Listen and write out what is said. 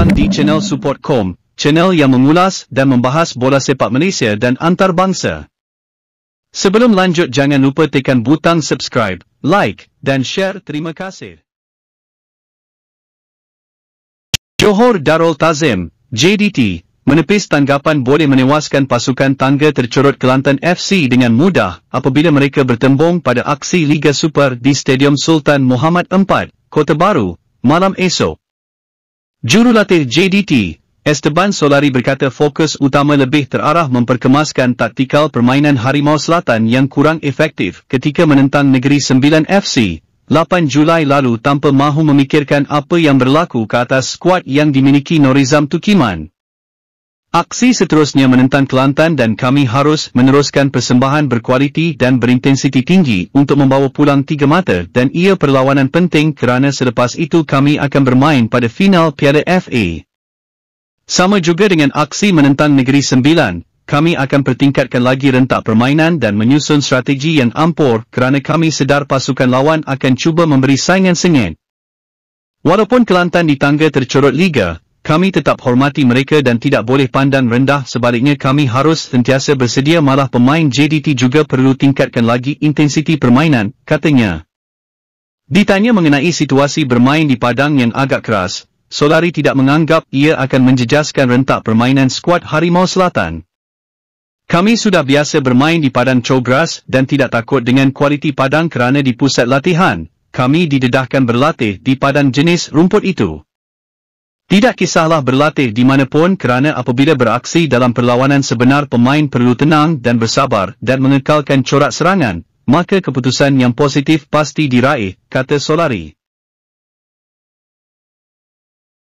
Pakistan di channel support.com, channel yang mengulas dan membahas bola sepak Malaysia dan antarabangsa. Sebelum lanjut jangan lupa tekan butang subscribe, like dan share. Terima kasih. Johor Darul Tazim, JDT, menepis tanggapan boleh menewaskan pasukan tangga tercorot Kelantan FC dengan mudah apabila mereka bertembung pada aksi Liga Super di Stadium Sultan Muhammad IV, Kota Baru, malam esok. Jurulatih JDT, Esteban Solari berkata fokus utama lebih terarah memperkemaskan taktikal permainan Harimau Selatan yang kurang efektif ketika menentang Negeri Sembilan FC, 8 Julai lalu tanpa mahu memikirkan apa yang berlaku ke atas skuad yang dimiliki Norizam Tukiman. Aksi seterusnya menentang Kelantan dan kami harus meneruskan persembahan berkualiti dan berintensiti tinggi untuk membawa pulang tiga mata dan ia perlawanan penting kerana selepas itu kami akan bermain pada final Piala FA. Sama juga dengan aksi menentang Negeri Sembilan, kami akan pertingkatkan lagi rentak permainan dan menyusun strategi yang ampor kerana kami sedar pasukan lawan akan cuba memberi saingan sengit. Walaupun Kelantan di tangga tercorot Liga, kami tetap hormati mereka dan tidak boleh pandang rendah sebaliknya kami harus sentiasa bersedia malah pemain JDT juga perlu tingkatkan lagi intensiti permainan, katanya. Ditanya mengenai situasi bermain di padang yang agak keras, Solari tidak menganggap ia akan menjejaskan rentak permainan skuad Harimau Selatan. Kami sudah biasa bermain di padang Chograss dan tidak takut dengan kualiti padang kerana di pusat latihan, kami didedahkan berlatih di padang jenis rumput itu. Tidak kisahlah berlatih di mana pun kerana apabila beraksi dalam perlawanan sebenar pemain perlu tenang dan bersabar dan mengekalkan corak serangan, maka keputusan yang positif pasti diraih, kata Solari.